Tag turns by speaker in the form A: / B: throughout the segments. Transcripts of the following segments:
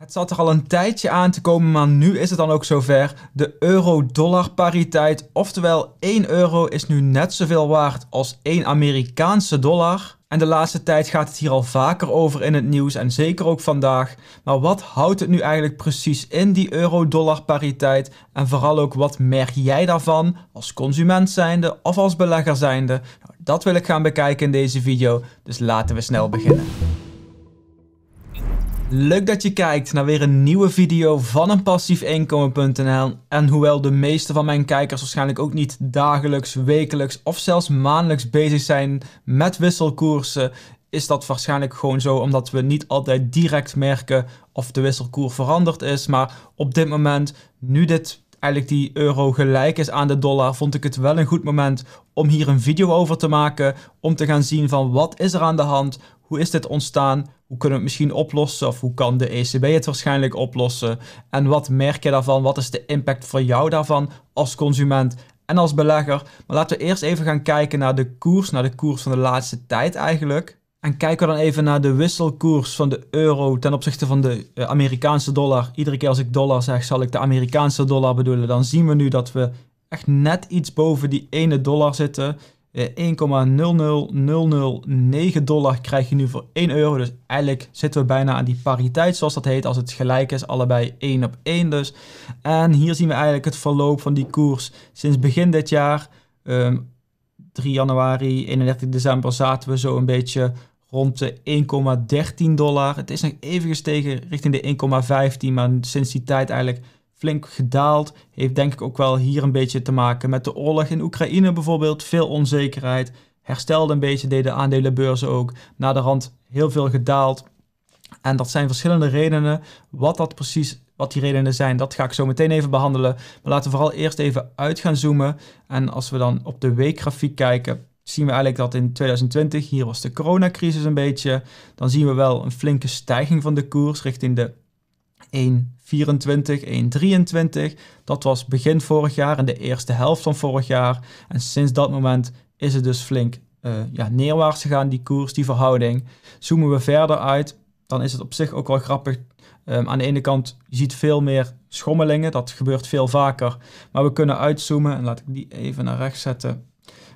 A: Het zat er al een tijdje aan te komen, maar nu is het dan ook zover. De euro-dollar pariteit, oftewel 1 euro is nu net zoveel waard als 1 Amerikaanse dollar. En de laatste tijd gaat het hier al vaker over in het nieuws en zeker ook vandaag. Maar wat houdt het nu eigenlijk precies in die euro-dollar pariteit? En vooral ook wat merk jij daarvan als consument zijnde of als belegger zijnde? Nou, dat wil ik gaan bekijken in deze video, dus laten we snel beginnen. Leuk dat je kijkt naar weer een nieuwe video van een passiefinkomen.nl. En hoewel de meeste van mijn kijkers waarschijnlijk ook niet dagelijks, wekelijks of zelfs maandelijks bezig zijn met wisselkoersen, is dat waarschijnlijk gewoon zo omdat we niet altijd direct merken of de wisselkoer veranderd is. Maar op dit moment, nu dit eigenlijk die euro gelijk is aan de dollar, vond ik het wel een goed moment om hier een video over te maken. Om te gaan zien van wat is er aan de hand, hoe is dit ontstaan? Hoe kunnen we het misschien oplossen? Of hoe kan de ECB het waarschijnlijk oplossen? En wat merk je daarvan? Wat is de impact voor jou daarvan als consument en als belegger? Maar laten we eerst even gaan kijken naar de koers, naar de koers van de laatste tijd eigenlijk. En kijken we dan even naar de wisselkoers van de euro ten opzichte van de eh, Amerikaanse dollar. Iedere keer als ik dollar zeg, zal ik de Amerikaanse dollar bedoelen. Dan zien we nu dat we echt net iets boven die ene dollar zitten. 1,00009 eh, dollar krijg je nu voor 1 euro. Dus eigenlijk zitten we bijna aan die pariteit, zoals dat heet. Als het gelijk is, allebei 1 op 1 dus. En hier zien we eigenlijk het verloop van die koers sinds begin dit jaar. 3 ehm, januari, 31 december zaten we zo een beetje rond de 1,13 dollar. Het is nog even gestegen richting de 1,15, maar sinds die tijd eigenlijk flink gedaald. Heeft denk ik ook wel hier een beetje te maken met de oorlog in Oekraïne bijvoorbeeld. Veel onzekerheid. Herstelde een beetje, deden aandelenbeurzen ook. Na de rand heel veel gedaald. En dat zijn verschillende redenen. Wat dat precies, wat die redenen zijn, dat ga ik zo meteen even behandelen. Maar laten we vooral eerst even uit gaan zoomen. En als we dan op de weekgrafiek kijken, zien we eigenlijk dat in 2020, hier was de coronacrisis een beetje, dan zien we wel een flinke stijging van de koers richting de 1,24, 1,23. Dat was begin vorig jaar, in de eerste helft van vorig jaar. En sinds dat moment is het dus flink eh, ja, neerwaarts gegaan, die koers, die verhouding. Zoomen we verder uit, dan is het op zich ook wel grappig. Ehm, aan de ene kant, je ziet veel meer schommelingen, dat gebeurt veel vaker. Maar we kunnen uitzoomen, en laat ik die even naar rechts zetten,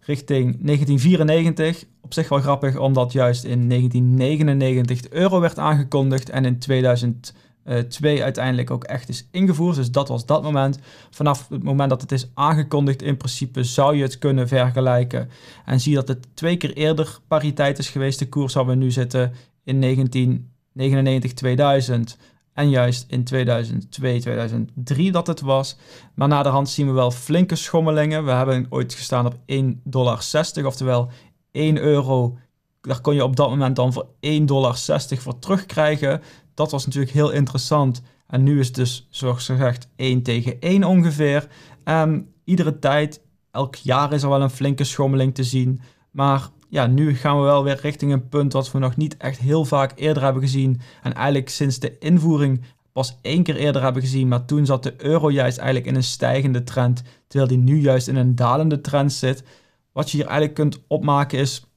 A: richting 1994. Op zich wel grappig, omdat juist in 1999 de euro werd aangekondigd en in 2000 uh, twee uiteindelijk ook echt is ingevoerd. Dus dat was dat moment. Vanaf het moment dat het is aangekondigd, in principe zou je het kunnen vergelijken. En zie dat het twee keer eerder pariteit is geweest. De koers hadden we nu zitten in 1999, 2000. En juist in 2002, 2003 dat het was. Maar naderhand zien we wel flinke schommelingen. We hebben ooit gestaan op 1,60 dollar, oftewel 1 euro daar kon je op dat moment dan voor 1,60 dollar voor terugkrijgen dat was natuurlijk heel interessant. En nu is het dus, zoals gezegd, 1 tegen 1 ongeveer. Ehm, iedere tijd, elk jaar is er wel een flinke schommeling te zien. Maar ja, nu gaan we wel weer richting een punt wat we nog niet echt heel vaak eerder hebben gezien. En eigenlijk sinds de invoering pas één keer eerder hebben gezien. Maar toen zat de euro juist eigenlijk in een stijgende trend. Terwijl die nu juist in een dalende trend zit. Wat je hier eigenlijk kunt opmaken is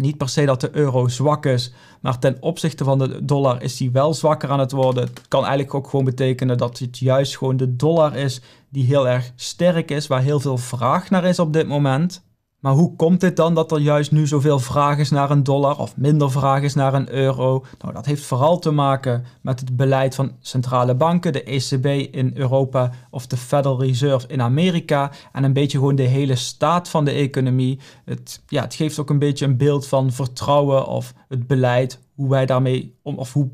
A: niet per se dat de euro zwak is, maar ten opzichte van de dollar is die wel zwakker aan het worden. Het kan eigenlijk ook gewoon betekenen dat het juist gewoon de dollar is die heel erg sterk is, waar heel veel vraag naar is op dit moment. Maar hoe komt het dan dat er juist nu zoveel vraag is naar een dollar of minder vraag is naar een euro? Nou, dat heeft vooral te maken met het beleid van centrale banken, de ECB in Europa of de Federal Reserve in Amerika en een beetje gewoon de hele staat van de economie. Het, ja, het geeft ook een beetje een beeld van vertrouwen of het beleid, hoe wij daarmee om, of hoe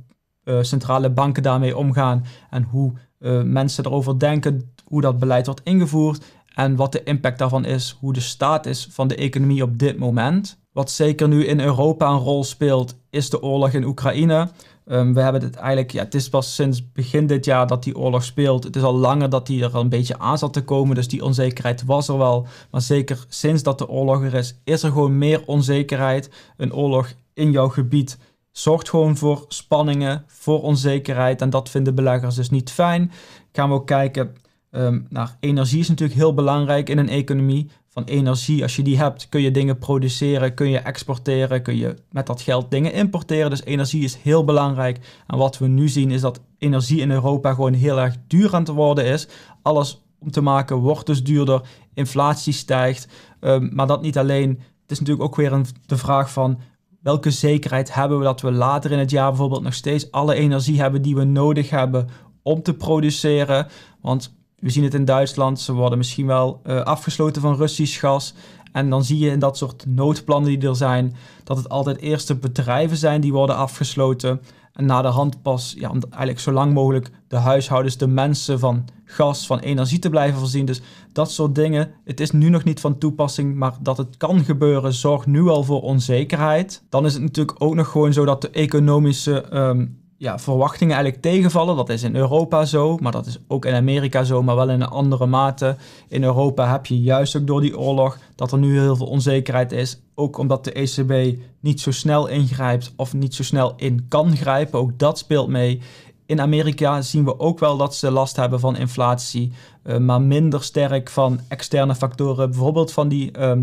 A: eh, centrale banken daarmee omgaan en hoe eh, mensen erover denken hoe dat beleid wordt ingevoerd en wat de impact daarvan is, hoe de staat is van de economie op dit moment. Wat zeker nu in Europa een rol speelt, is de oorlog in Oekraïne. Ehm, we hebben het eigenlijk, ja, het is pas sinds begin dit jaar dat die oorlog speelt. Het is al langer dat die er een beetje aan zat te komen, dus die onzekerheid was er wel. Maar zeker sinds dat de oorlog er is, is er gewoon meer onzekerheid. Een oorlog in jouw gebied zorgt gewoon voor spanningen, voor onzekerheid. En dat vinden beleggers dus niet fijn. Gaan we ook kijken Ehm, nou, energie is natuurlijk heel belangrijk in een economie. Van energie, als je die hebt, kun je dingen produceren, kun je exporteren, kun je met dat geld dingen importeren. Dus energie is heel belangrijk. En wat we nu zien is dat energie in Europa gewoon heel erg duur aan het worden is. Alles om te maken wordt dus duurder, inflatie stijgt. Ehm, maar dat niet alleen. Het is natuurlijk ook weer een, de vraag van welke zekerheid hebben we dat we later in het jaar bijvoorbeeld nog steeds alle energie hebben die we nodig hebben om te produceren. Want we zien het in Duitsland, ze worden misschien wel eh, afgesloten van Russisch gas. En dan zie je in dat soort noodplannen die er zijn, dat het altijd eerst de bedrijven zijn die worden afgesloten. En na de hand pas, ja, om eigenlijk zo lang mogelijk de huishoudens, de mensen van gas, van energie te blijven voorzien. Dus dat soort dingen, het is nu nog niet van toepassing, maar dat het kan gebeuren zorgt nu al voor onzekerheid. Dan is het natuurlijk ook nog gewoon zo dat de economische ehm, ja, verwachtingen eigenlijk tegenvallen. Dat is in Europa zo, maar dat is ook in Amerika zo, maar wel in een andere mate. In Europa heb je juist ook door die oorlog dat er nu heel veel onzekerheid is. Ook omdat de ECB niet zo snel ingrijpt of niet zo snel in kan grijpen. Ook dat speelt mee. In Amerika zien we ook wel dat ze last hebben van inflatie, eh, maar minder sterk van externe factoren, bijvoorbeeld van die ehm,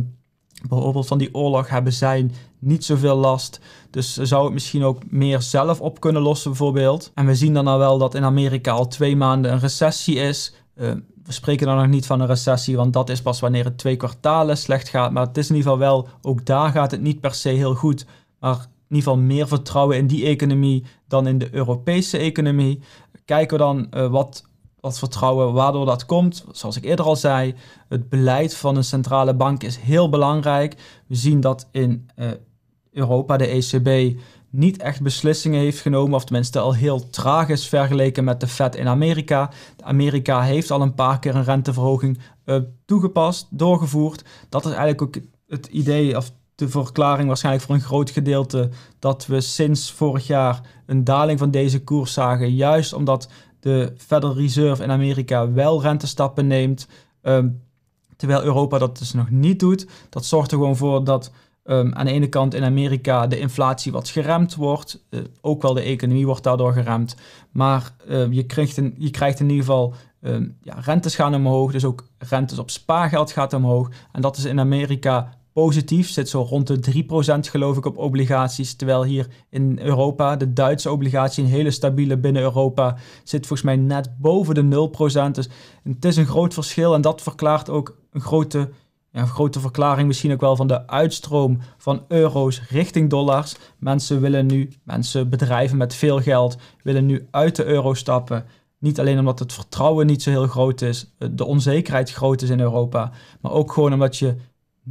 A: Bijvoorbeeld van die oorlog hebben zij niet zoveel last. Dus ze zou het misschien ook meer zelf op kunnen lossen bijvoorbeeld. En we zien dan al nou wel dat in Amerika al twee maanden een recessie is. Eh, we spreken dan nog niet van een recessie, want dat is pas wanneer het twee kwartalen slecht gaat. Maar het is in ieder geval wel, ook daar gaat het niet per se heel goed. Maar in ieder geval meer vertrouwen in die economie dan in de Europese economie. Kijken we dan eh, wat dat vertrouwen waardoor dat komt. Zoals ik eerder al zei, het beleid van een centrale bank is heel belangrijk. We zien dat in eh, Europa de ECB niet echt beslissingen heeft genomen, of tenminste al heel traag is vergeleken met de Fed in Amerika. Amerika heeft al een paar keer een renteverhoging uh, toegepast, doorgevoerd. Dat is eigenlijk ook het idee, of de verklaring waarschijnlijk voor een groot gedeelte dat we sinds vorig jaar een daling van deze koers zagen. Juist omdat de Federal Reserve in Amerika wel rentestappen neemt, ehm, terwijl Europa dat dus nog niet doet. Dat zorgt er gewoon voor dat ehm, aan de ene kant in Amerika de inflatie wat geremd wordt, eh, ook wel de economie wordt daardoor geremd, maar ehm, je, krijgt in, je krijgt in ieder geval ja, rentes gaan omhoog, dus ook rentes op spaargeld gaat omhoog. En dat is in Amerika positief, zit zo rond de 3% geloof ik op obligaties. Terwijl hier in Europa, de Duitse obligatie, een hele stabiele binnen Europa, zit volgens mij net boven de 0%. Dus het is een groot verschil en dat verklaart ook een grote, ja, een grote verklaring misschien ook wel van de uitstroom van euro's richting dollars. Mensen willen nu, mensen, bedrijven met veel geld, willen nu uit de euro stappen. Niet alleen omdat het vertrouwen niet zo heel groot is, de onzekerheid groot is in Europa, maar ook gewoon omdat je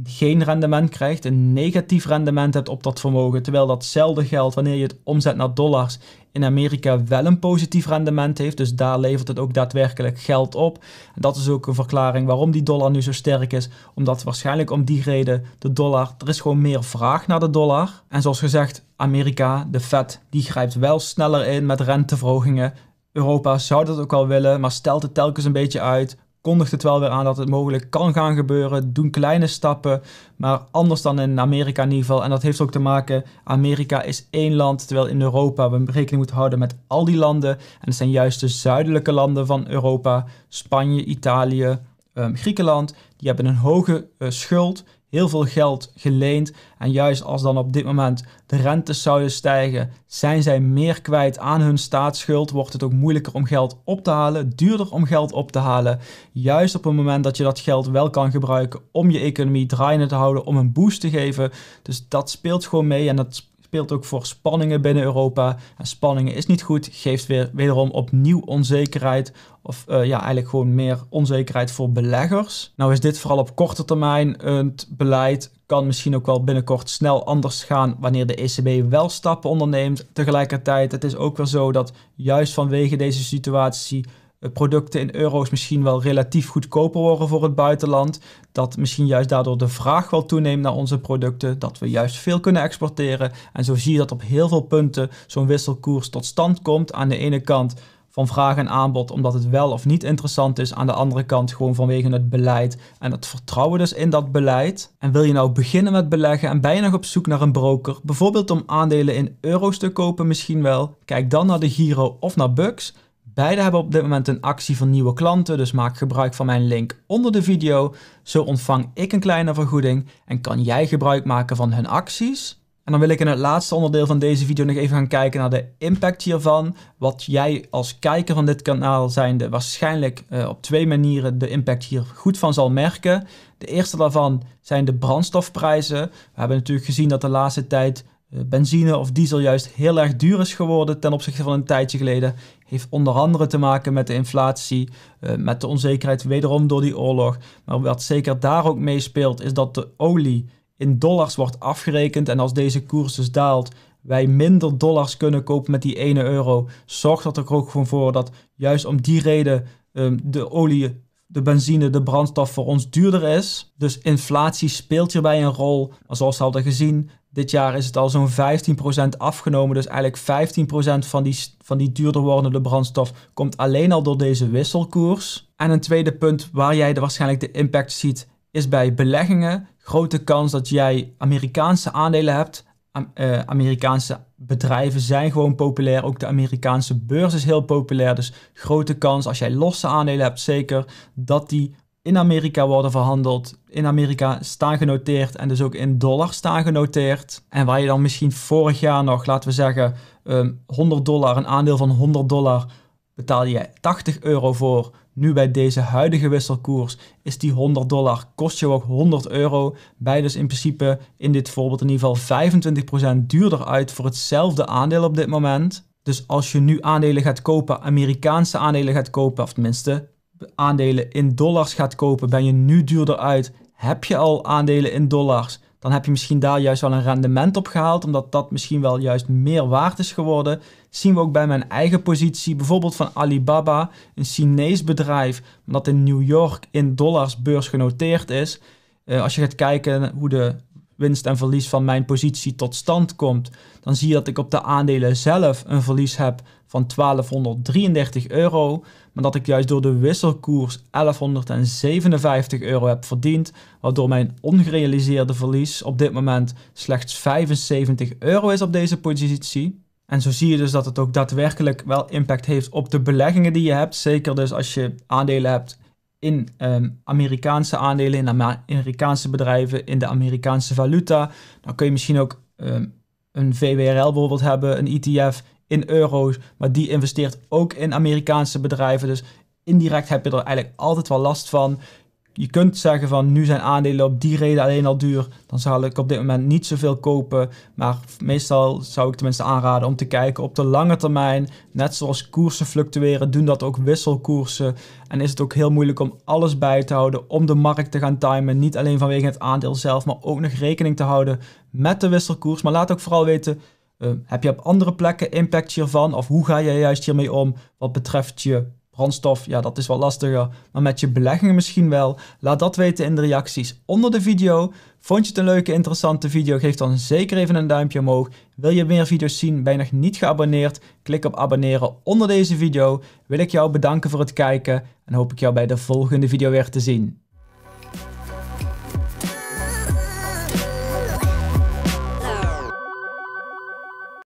A: geen rendement krijgt, een negatief rendement hebt op dat vermogen, terwijl datzelfde geld wanneer je het omzet naar dollars in Amerika wel een positief rendement heeft. Dus daar levert het ook daadwerkelijk geld op. dat is ook een verklaring waarom die dollar nu zo sterk is. Omdat waarschijnlijk om die reden de dollar, er is gewoon meer vraag naar de dollar. En zoals gezegd, Amerika, de Fed, die grijpt wel sneller in met renteverhogingen. Europa zou dat ook wel willen, maar stelt het telkens een beetje uit kondigt het wel weer aan dat het mogelijk kan gaan gebeuren. Doen kleine stappen, maar anders dan in Amerika in ieder geval. En dat heeft ook te maken, Amerika is één land, terwijl in Europa we rekening moeten houden met al die landen. En het zijn juist de zuidelijke landen van Europa, Spanje, Italië, ehm, Griekenland. Die hebben een hoge eh, schuld, heel veel geld geleend. En juist als dan op dit moment de rentes zouden stijgen, zijn zij meer kwijt aan hun staatsschuld. Wordt het ook moeilijker om geld op te halen, duurder om geld op te halen. Juist op het moment dat je dat geld wel kan gebruiken om je economie draaiende te houden, om een boost te geven. Dus dat speelt gewoon mee en dat speelt ook voor spanningen binnen Europa. En spanningen is niet goed, geeft weer wederom opnieuw onzekerheid. Of eh, ja, eigenlijk gewoon meer onzekerheid voor beleggers. Nou is dit vooral op korte termijn. Het beleid kan misschien ook wel binnenkort snel anders gaan wanneer de ECB wel stappen onderneemt. Tegelijkertijd, het is ook wel zo dat juist vanwege deze situatie eh, producten in euro's misschien wel relatief goedkoper worden voor het buitenland. Dat misschien juist daardoor de vraag wel toeneemt naar onze producten. Dat we juist veel kunnen exporteren. En zo zie je dat op heel veel punten zo'n wisselkoers tot stand komt. Aan de ene kant van vraag en aanbod, omdat het wel of niet interessant is. Aan de andere kant gewoon vanwege het beleid en het vertrouwen dus in dat beleid. En wil je nou beginnen met beleggen en ben je nog op zoek naar een broker, bijvoorbeeld om aandelen in euro's te kopen misschien wel? Kijk dan naar de Giro of naar Bucks. Beide hebben op dit moment een actie van nieuwe klanten, dus maak gebruik van mijn link onder de video. Zo ontvang ik een kleine vergoeding en kan jij gebruik maken van hun acties. En dan wil ik in het laatste onderdeel van deze video nog even gaan kijken naar de impact hiervan. Wat jij als kijker van dit kanaal zijnde waarschijnlijk eh, op twee manieren de impact hier goed van zal merken. De eerste daarvan zijn de brandstofprijzen. We hebben natuurlijk gezien dat de laatste tijd eh, benzine of diesel juist heel erg duur is geworden ten opzichte van een tijdje geleden, heeft onder andere te maken met de inflatie, eh, met de onzekerheid wederom door die oorlog. Maar wat zeker daar ook meespeelt, is dat de olie in dollars wordt afgerekend. En als deze koers dus daalt, wij minder dollars kunnen kopen met die 1 euro, zorgt dat er ook gewoon voor dat juist om die reden ehm, de olie de benzine, de brandstof voor ons duurder is. Dus inflatie speelt hierbij een rol. Maar zoals we hadden gezien, dit jaar is het al zo'n 15% afgenomen. Dus eigenlijk 15% van die, van die duurder wordende brandstof komt alleen al door deze wisselkoers. En een tweede punt waar jij de, waarschijnlijk de impact ziet, is bij beleggingen. Grote kans dat jij Amerikaanse aandelen hebt. Eh, Amerikaanse bedrijven zijn gewoon populair. Ook de Amerikaanse beurs is heel populair. Dus grote kans als jij losse aandelen hebt, zeker dat die in Amerika worden verhandeld. In Amerika staan genoteerd en dus ook in dollar staan genoteerd. En waar je dan misschien vorig jaar nog, laten we zeggen, 100 ehm, dollar, een aandeel van 100 dollar, betaalde je 80 euro voor. Nu bij deze huidige wisselkoers is die 100 dollar, kost je ook 100 euro. Bij dus in principe in dit voorbeeld in ieder geval 25% duurder uit voor hetzelfde aandeel op dit moment. Dus als je nu aandelen gaat kopen, Amerikaanse aandelen gaat kopen, of tenminste aandelen in dollars gaat kopen, ben je nu duurder uit. Heb je al aandelen in dollars, dan heb je misschien daar juist wel een rendement op gehaald, omdat dat misschien wel juist meer waard is geworden. Dat zien we ook bij mijn eigen positie, bijvoorbeeld van Alibaba, een Chinees bedrijf dat in New York in dollars beursgenoteerd is. Eh, als je gaat kijken hoe de winst en verlies van mijn positie tot stand komt, dan zie je dat ik op de aandelen zelf een verlies heb van 1233 euro, maar dat ik juist door de wisselkoers 1157 euro heb verdiend, waardoor mijn ongerealiseerde verlies op dit moment slechts 75 euro is op deze positie. En zo zie je dus dat het ook daadwerkelijk wel impact heeft op de beleggingen die je hebt. Zeker dus als je aandelen hebt in ehm, Amerikaanse aandelen, in Amerikaanse bedrijven, in de Amerikaanse valuta. Dan kun je misschien ook ehm, een VWRL bijvoorbeeld hebben, een ETF in euro's, maar die investeert ook in Amerikaanse bedrijven. Dus indirect heb je er eigenlijk altijd wel last van je kunt zeggen van nu zijn aandelen op die reden alleen al duur. Dan zal ik op dit moment niet zoveel kopen. Maar meestal zou ik tenminste aanraden om te kijken op de lange termijn. Net zoals koersen fluctueren, doen dat ook wisselkoersen. En is het ook heel moeilijk om alles bij te houden, om de markt te gaan timen. Niet alleen vanwege het aandeel zelf, maar ook nog rekening te houden met de wisselkoers. Maar laat ook vooral weten. Eh, heb je op andere plekken impact hiervan? Of hoe ga je juist hiermee om wat betreft je Brandstof, ja, dat is wat lastiger, maar met je beleggingen misschien wel. Laat dat weten in de reacties onder de video. Vond je het een leuke, interessante video? Geef dan zeker even een duimpje omhoog. Wil je meer video's zien? Ben je nog niet geabonneerd? Klik op abonneren onder deze video. Wil ik jou bedanken voor het kijken en hoop ik jou bij de volgende video weer te zien.